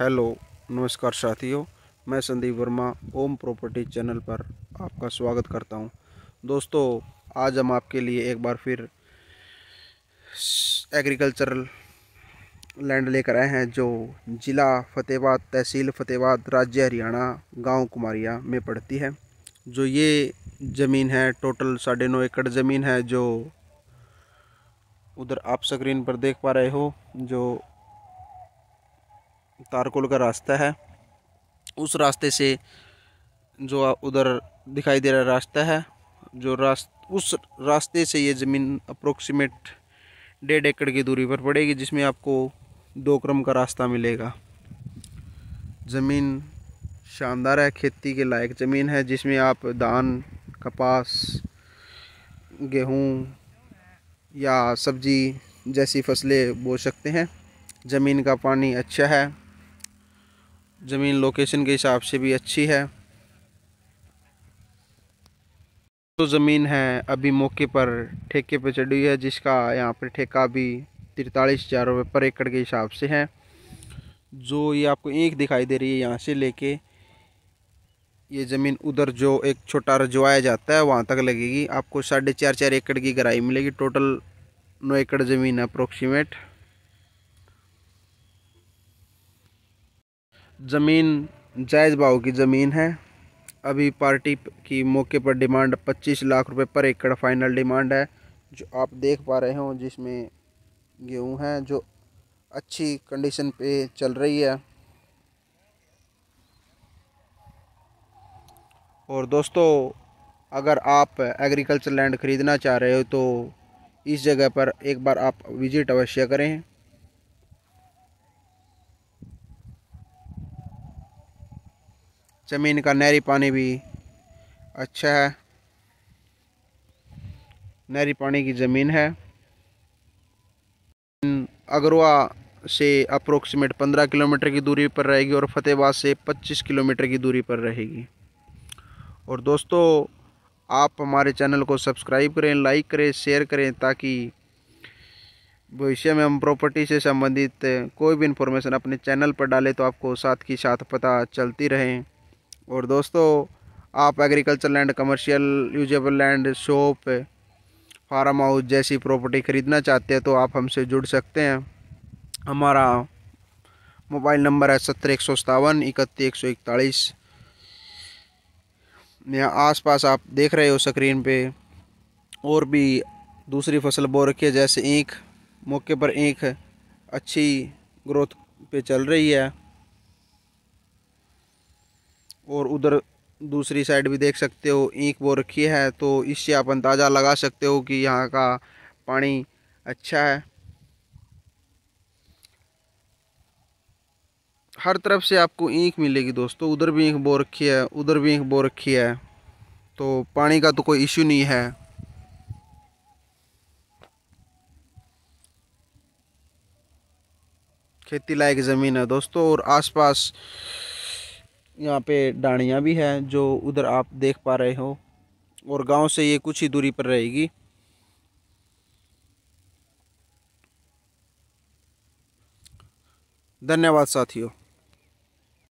hello नमस्कार साथियों मैं संदीप वर्मा ओम प्रॉपर्टी चैनल पर आपका स्वागत करता हूं दोस्तों आज हम आपके लिए एक बार फिर एग्रीकल्चरल लैंड लेकर आए हैं जो ज़िला फ़तेहबाद तहसील फ़तेहबाद राज्य हरियाणा गांव कुमारिया में पड़ती है जो ये ज़मीन है टोटल साढ़े नौ एकड़ ज़मीन है जो उधर आप स्क्रीन पर देख पा रहे हो जो तारकोल का रास्ता है उस रास्ते से जो उधर दिखाई दे रहा रास्ता है जो रास्त उस रास्ते से ये ज़मीन अप्रोक्सीमेट डेढ़ एकड़ की दूरी पर पड़ेगी जिसमें आपको दो क्रम का रास्ता मिलेगा ज़मीन शानदार है खेती के लायक ज़मीन है जिसमें आप धान कपास गेहूं या सब्जी जैसी फसलें बो सकते हैं ज़मीन का पानी अच्छा है ज़मीन लोकेशन के हिसाब से भी अच्छी है तो ज़मीन है अभी मौके पर ठेके पर चढ़ी है जिसका यहाँ पर ठेका अभी तिरतालीस हज़ार रुपये पर एकड़ के हिसाब से है जो ये आपको एक दिखाई दे रही है यहाँ से लेके ये ज़मीन उधर जो एक छोटा रजवाया जाता है वहाँ तक लगेगी आपको साढ़े चार चार एकड़ की गराई मिलेगी टोटल नौ एकड़ ज़मीन है अप्रोक्सीमेट ज़मीन जायज़ भाव की ज़मीन है अभी पार्टी की मौके पर डिमांड 25 लाख रुपए पर एकड़ फाइनल डिमांड है जो आप देख पा रहे हो जिसमें गेहूं है जो अच्छी कंडीशन पे चल रही है और दोस्तों अगर आप एग्रीकल्चर लैंड ख़रीदना चाह रहे हो तो इस जगह पर एक बार आप विज़िट अवश्य करें ज़मीन का नहरी पानी भी अच्छा है नहरी पानी की ज़मीन है अगरवा से अप्रोक्सीमेट 15 किलोमीटर की दूरी पर रहेगी और फतेहबाद से 25 किलोमीटर की दूरी पर रहेगी और दोस्तों आप हमारे चैनल को सब्सक्राइब करें लाइक करें शेयर करें ताकि भविष्य में हम प्रॉपर्टी से संबंधित कोई भी इन्फॉर्मेशन अपने चैनल पर डालें तो आपको साथ ही साथ पता चलती रहें और दोस्तों आप agriculture land commercial usable land shop farm house जैसी प्रॉपर्टी ख़रीदना चाहते हैं तो आप हमसे जुड़ सकते हैं हमारा मोबाइल नंबर है सत्तर एक सौ सतावन इकतीस एक सौ इकतालीस यहाँ आस पास आप देख रहे हो स्क्रीन पे और भी दूसरी फसल बो रखी है जैसे ईख मौके पर ईख अच्छी ग्रोथ पे चल रही है और उधर दूसरी साइड भी देख सकते हो ईंक वो रखी है तो इससे आप अंदाज़ा लगा सकते हो कि यहाँ का पानी अच्छा है हर तरफ से आपको ईंक मिलेगी दोस्तों उधर भी ईंक बो रखी है उधर भी ईंक बो रखी है तो पानी का तो कोई इश्यू नहीं है खेती लायक ज़मीन है दोस्तों और आसपास यहाँ पे डाणियाँ भी हैं जो उधर आप देख पा रहे हो और गांव से ये कुछ ही दूरी पर रहेगी धन्यवाद साथियों